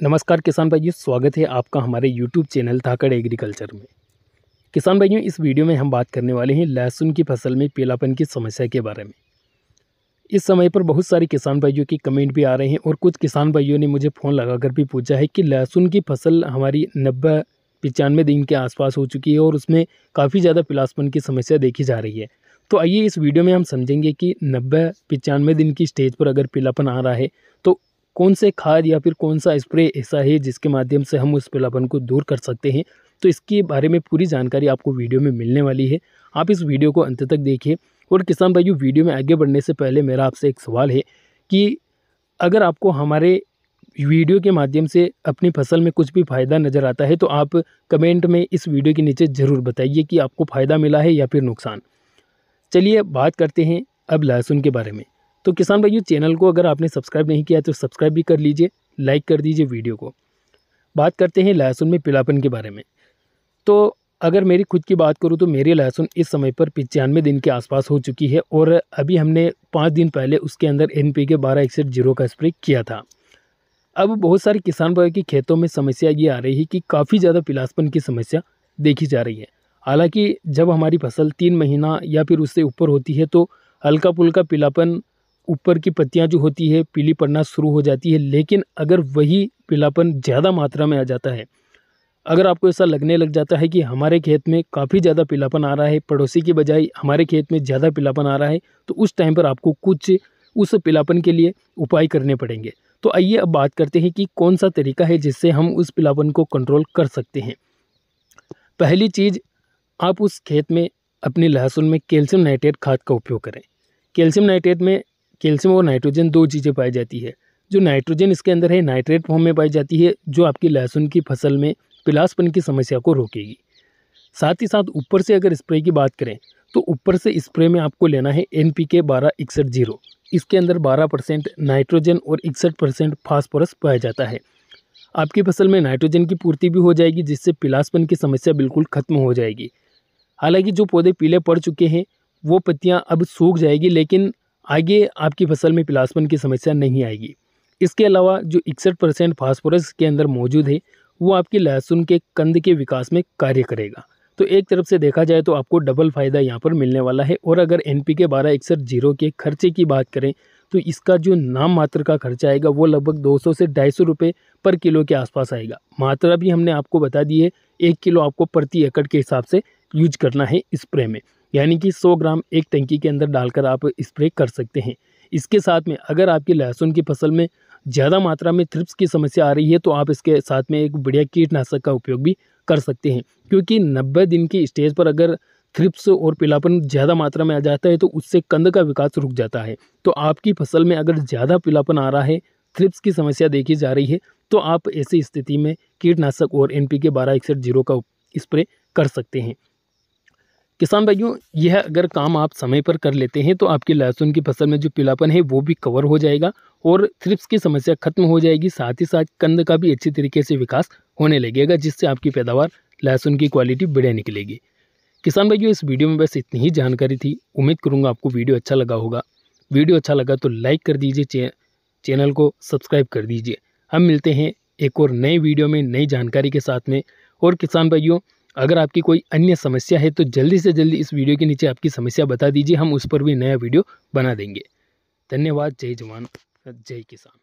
नमस्कार किसान भाइयों स्वागत है आपका हमारे यूट्यूब चैनल थाकड़ एग्रीकल्चर में किसान भाइयों इस वीडियो में हम बात करने वाले हैं लहसुन की फसल में पीलापन की समस्या के बारे में इस समय पर बहुत सारे किसान भाइयों के कमेंट भी आ रहे हैं और कुछ किसान भाइयों ने मुझे फ़ोन लगाकर भी पूछा है कि लहसुन की फसल हमारी नब्बे पचानवे दिन के आसपास हो चुकी है और उसमें काफ़ी ज़्यादा पिलासपन की समस्या देखी जा रही है तो आइए इस वीडियो में हम समझेंगे कि नब्बे पचानवे दिन की स्टेज पर अगर पीलापन आ रहा है तो कौन से खाद या फिर कौन सा स्प्रे ऐसा है जिसके माध्यम से हम उस पिलापन को दूर कर सकते हैं तो इसके बारे में पूरी जानकारी आपको वीडियो में मिलने वाली है आप इस वीडियो को अंत तक देखिए और किसान भाइयों वीडियो में आगे बढ़ने से पहले मेरा आपसे एक सवाल है कि अगर आपको हमारे वीडियो के माध्यम से अपनी फसल में कुछ भी फ़ायदा नज़र आता है तो आप कमेंट में इस वीडियो के नीचे ज़रूर बताइए कि आपको फ़ायदा मिला है या फिर नुकसान चलिए बात करते हैं अब लहसुन के बारे में तो किसान भाइयों चैनल को अगर आपने सब्सक्राइब नहीं किया तो सब्सक्राइब भी कर लीजिए लाइक कर दीजिए वीडियो को बात करते हैं लहसुन में पीलापन के बारे में तो अगर मेरी खुद की बात करूँ तो मेरी लहसुन इस समय पर पचानवे दिन के आसपास हो चुकी है और अभी हमने पाँच दिन पहले उसके अंदर एन पी के बारह इकसठ जीरो का स्प्रे किया था अब बहुत सारे किसान भाई के खेतों में समस्या ये आ रही है कि काफ़ी ज़्यादा पिलासपन की समस्या देखी जा रही है हालांकि जब हमारी फसल तीन महीना या फिर उससे ऊपर होती है तो हल्का पुल्का पीलापन ऊपर की पत्तियाँ जो होती है पीली पड़ना शुरू हो जाती है लेकिन अगर वही पीलापन ज़्यादा मात्रा में आ जाता है अगर आपको ऐसा लगने लग जाता है कि हमारे खेत में काफ़ी ज़्यादा पीलापन आ रहा है पड़ोसी के बजाय हमारे खेत में ज़्यादा पीलापन आ रहा है तो उस टाइम पर आपको कुछ उस पीलापन के लिए उपाय करने पड़ेंगे तो आइए अब बात करते हैं कि कौन सा तरीका है जिससे हम उस पीलापन को कंट्रोल कर सकते हैं पहली चीज़ आप उस खेत में अपने लहसुन में कैल्शियम नाइट्रेट खाद का उपयोग करें कैल्शियम नाइट्रेट में कैल्शियम और नाइट्रोजन दो चीज़ें पाई जाती है जो नाइट्रोजन इसके अंदर है नाइट्रेट फॉर्म में पाई जाती है जो आपकी लहसुन की फसल में पिलासपन की समस्या को रोकेगी साथ ही साथ ऊपर से अगर स्प्रे की बात करें तो ऊपर से स्प्रे में आपको लेना है एन पी के बारह इकसठ जीरो इसके अंदर बारह परसेंट नाइट्रोजन और इकसठ परसेंट फॉस्फोरस पाया जाता है आपकी फसल में नाइट्रोजन की पूर्ति भी हो जाएगी जिससे पिलासपन की समस्या बिल्कुल खत्म हो जाएगी हालांकि जो पौधे पीले पड़ चुके हैं वो पत्तियां अब सूख जाएगी लेकिन आगे आपकी फसल में पिलासपन की समस्या नहीं आएगी इसके अलावा जो इकसठ परसेंट फास्फोरस के अंदर मौजूद है वो आपकी लहसुन के कंद के विकास में कार्य करेगा तो एक तरफ से देखा जाए तो आपको डबल फ़ायदा यहाँ पर मिलने वाला है और अगर एन पी के बारह इकसठ जीरो के खर्चे की बात करें तो इसका जो नाम मात्र का खर्चा आएगा वो लगभग 200 से ढाई सौ रुपये पर किलो के आसपास आएगा मात्रा भी हमने आपको बता दी है एक किलो आपको प्रति एकड़ के हिसाब से यूज करना है स्प्रे में यानी कि 100 ग्राम एक टंकी के अंदर डालकर आप स्प्रे कर सकते हैं इसके साथ में अगर आपकी लहसुन की फसल में ज़्यादा मात्रा में थ्रिप्स की समस्या आ रही है तो आप इसके साथ में एक बढ़िया कीटनाशक का उपयोग भी कर सकते हैं क्योंकि नब्बे दिन की स्टेज पर अगर थ्रिप्स और पीलापन ज़्यादा मात्रा में आ जाता है तो उससे कंद का विकास रुक जाता है तो आपकी फसल में अगर ज़्यादा पीलापन आ रहा है थ्रिप्स की समस्या देखी जा रही है तो आप ऐसी स्थिति में कीटनाशक और एन पी के बारह इकसठ जीरो का स्प्रे कर सकते हैं किसान भाइयों यह अगर काम आप समय पर कर लेते हैं तो आपकी लहसुन की फसल में जो पीलापन है वो भी कवर हो जाएगा और थ्रिप्स की समस्या खत्म हो जाएगी साथ ही साथ कंद का भी अच्छी तरीके से विकास होने लगेगा जिससे आपकी पैदावार लहसुन की क्वालिटी बढ़िया निकलेगी किसान भाइयों इस वीडियो में बस इतनी ही जानकारी थी उम्मीद करूँगा आपको वीडियो अच्छा लगा होगा वीडियो अच्छा लगा तो लाइक कर दीजिए चे, चैनल को सब्सक्राइब कर दीजिए हम मिलते हैं एक और नए वीडियो में नई जानकारी के साथ में और किसान भाइयों अगर आपकी कोई अन्य समस्या है तो जल्दी से जल्दी इस वीडियो के नीचे आपकी समस्या बता दीजिए हम उस पर भी नया वीडियो बना देंगे धन्यवाद जय जवान जय किसान